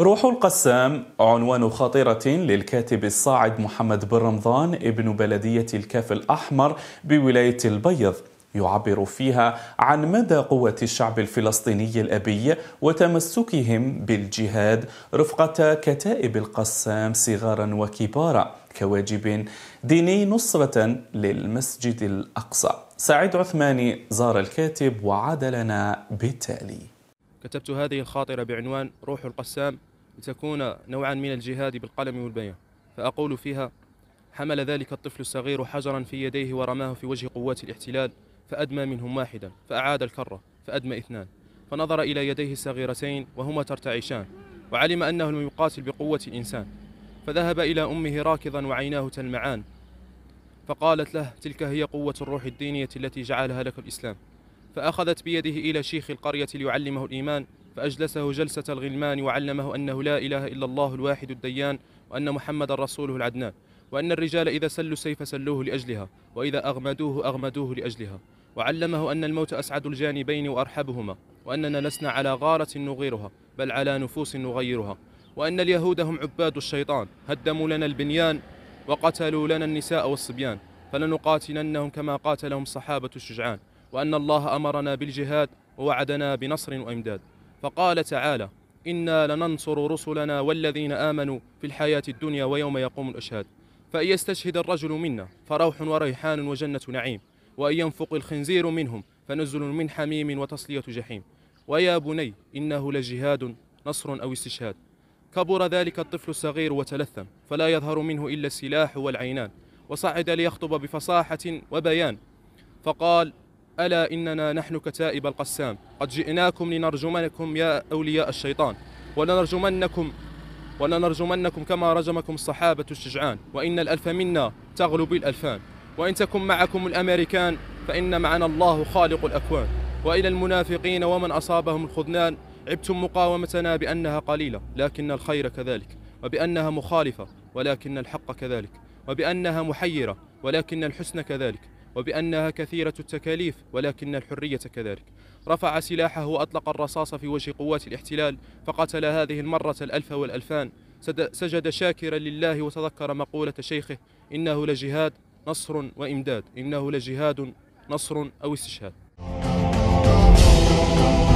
روح القسام عنوان خطيرة للكاتب الصاعد محمد بن رمضان ابن بلدية الكاف الأحمر بولاية البيض يعبر فيها عن مدى قوة الشعب الفلسطيني الأبي وتمسكهم بالجهاد رفقة كتائب القسام صغارا وكبارا كواجب ديني نصرة للمسجد الأقصى سعيد عثماني زار الكاتب وعاد لنا بالتالي كتبت هذه الخاطرة بعنوان روح القسام لتكون نوعا من الجهاد بالقلم والبيان فأقول فيها حمل ذلك الطفل الصغير حجرا في يديه ورماه في وجه قوات الاحتلال فأدمى منهم واحدا فأعاد الكرة فأدمى اثنان فنظر إلى يديه الصغيرتين وهما ترتعشان وعلم أنه لم يقاتل بقوة الإنسان فذهب إلى أمه راكضا وعيناه تلمعان فقالت له تلك هي قوة الروح الدينية التي جعلها لك الإسلام فأخذت بيده إلى شيخ القرية ليعلمه الإيمان فأجلسه جلسة الغلمان وعلمه أنه لا إله إلا الله الواحد الديان وأن محمد رسوله العدنان وأن الرجال إذا سلوا السيف سلوه لأجلها وإذا أغمدوه أغمدوه لأجلها وعلمه أن الموت أسعد الجانبين وأرحبهما وأننا لسنا على غارة نغيرها بل على نفوس نغيرها وأن اليهود هم عباد الشيطان هدموا لنا البنيان وقتلوا لنا النساء والصبيان فلنقاتلنهم كما قاتلهم الصحابة الشجعان وأن الله أمرنا بالجهاد ووعدنا بنصر وإمداد فقال تعالى إنا لننصر رسلنا والذين آمنوا في الحياة الدنيا ويوم يقوم الأشهاد فإن يستشهد الرجل منا فروح وريحان وجنة نعيم وأن ينفق الخنزير منهم فنزل من حميم وتصلية جحيم ويا بني إنه لجهاد نصر أو استشهاد كبر ذلك الطفل الصغير وتلثم فلا يظهر منه إلا السلاح والعينان وصعد ليخطب بفصاحة وبيان فقال ألا إننا نحن كتائب القسام قد جئناكم لنرجمنكم يا أولياء الشيطان ولنرجمنكم ولنرجمنكم كما رجمكم الصحابة الشجعان وإن الألف منا تغلو بالألفان وإن تكن معكم الأمريكان فإن معنا الله خالق الأكوان وإلى المنافقين ومن أصابهم الخذلان عبتم مقاومتنا بأنها قليلة لكن الخير كذلك وبأنها مخالفة ولكن الحق كذلك وبأنها محيرة ولكن الحسن كذلك وبأنها كثيرة التكاليف ولكن الحرية كذلك رفع سلاحه وأطلق الرصاص في وجه قوات الاحتلال فقتل هذه المرة الألف والألفان سجد شاكرا لله وتذكر مقولة شيخه إنه لجهاد نصر وإمداد إنه لجهاد نصر أو استشهاد